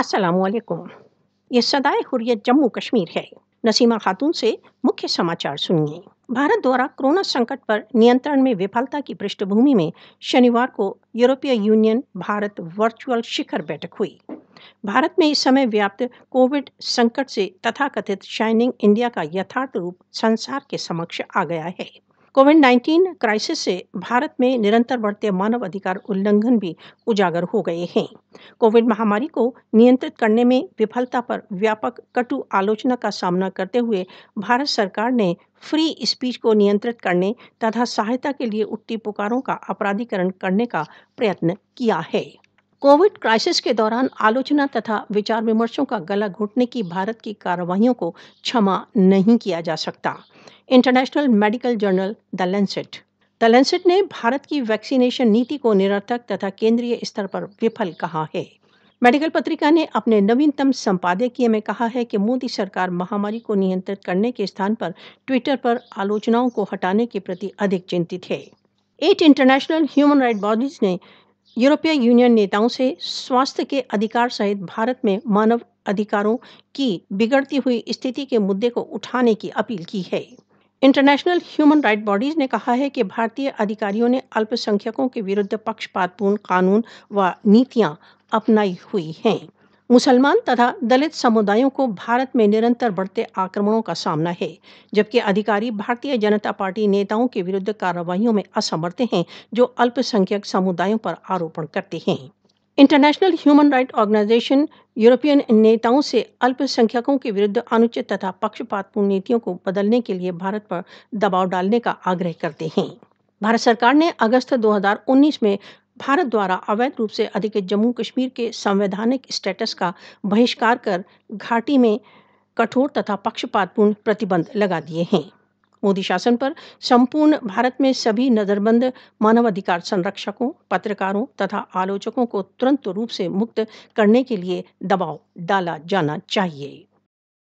असलकुम ये सदाए हुरियत जम्मू कश्मीर है नसीमा खातून से मुख्य समाचार सुनिए भारत द्वारा कोरोना संकट पर नियंत्रण में विफलता की पृष्ठभूमि में शनिवार को यूरोपीय यूनियन भारत वर्चुअल शिखर बैठक हुई भारत में इस समय व्याप्त कोविड संकट से तथाकथित शाइनिंग इंडिया का यथार्थ रूप संसार के समक्ष आ गया है कोविड 19 क्राइसिस से भारत में निरंतर बढ़ते मानव अधिकार उल्लंघन भी उजागर हो गए हैं कोविड महामारी को नियंत्रित करने में विफलता पर व्यापक कटु आलोचना का सामना करते हुए भारत सरकार ने फ्री स्पीच को नियंत्रित करने तथा सहायता के लिए उठती पुकारों का अपराधीकरण करने का प्रयत्न किया है कोविड क्राइसिस के दौरान आलोचना तथा विचार विमर्शों का गला घुटने की भारत की कार्रवाइयों को क्षमा नहीं किया जा सकता international medical journal the Lancet the Lancet ने भारत की वैक्सीनेशन नीति को निरर्थक तथा केंद्रीय स्तर पर विफल कहा है मेडिकल पत्रिका ने अपने नवीनतम संपादकीय में कहा है कि मोदी सरकार महामारी को नियंत्रित करने के स्थान पर ट्विटर पर आलोचनाओं को हटाने के प्रति अधिक चिंतित है at international human right bodies ने यूरोपीय यूनियन नेताओं से स्वास्थ्य के अधिकार सहित भारत में मानव अधिकारों की बिगड़ती हुई स्थिति के मुद्दे को उठाने की अपील की है इंटरनेशनल ह्यूमन राइट बॉडीज ने कहा है कि भारतीय अधिकारियों ने अल्पसंख्यकों के विरुद्ध पक्षपातपूर्ण कानून व नीतियां अपनाई हुई हैं मुसलमान तथा दलित समुदायों को भारत में निरंतर बढ़ते आक्रमणों का सामना है जबकि अधिकारी भारतीय जनता पार्टी नेताओं के विरुद्ध कार्रवाईओं में असमर्थ हैं जो अल्पसंख्यक समुदायों पर आरोपण करते हैं international human right organisation European नेताओं से अल्पसंख्यकों के विरुद्ध अनुचित तथा पक्षपातपूर्ण नीतियों को बदलने के लिए भारत पर दबाव डालने का आग्रह करते हैं भारत सरकार ने अगस्त 2019 में भारत द्वारा अवैध रूप से अधिकृत जम्मू कश्मीर के संवैधानिक स्टेटस का बहिष्कार कर घाटी में कठोर तथा पक्षपातपूर्ण प्रतिबंध लगा दिए हैं मोदी शासन पर संपूर्ण भारत में सभी नज़रबंद मानवाधिकार संरक्षकों पत्रकारों तथा आलोचकों को तुरंत रूप से मुक्त करने के लिए दबाव डाला जाना चाहिए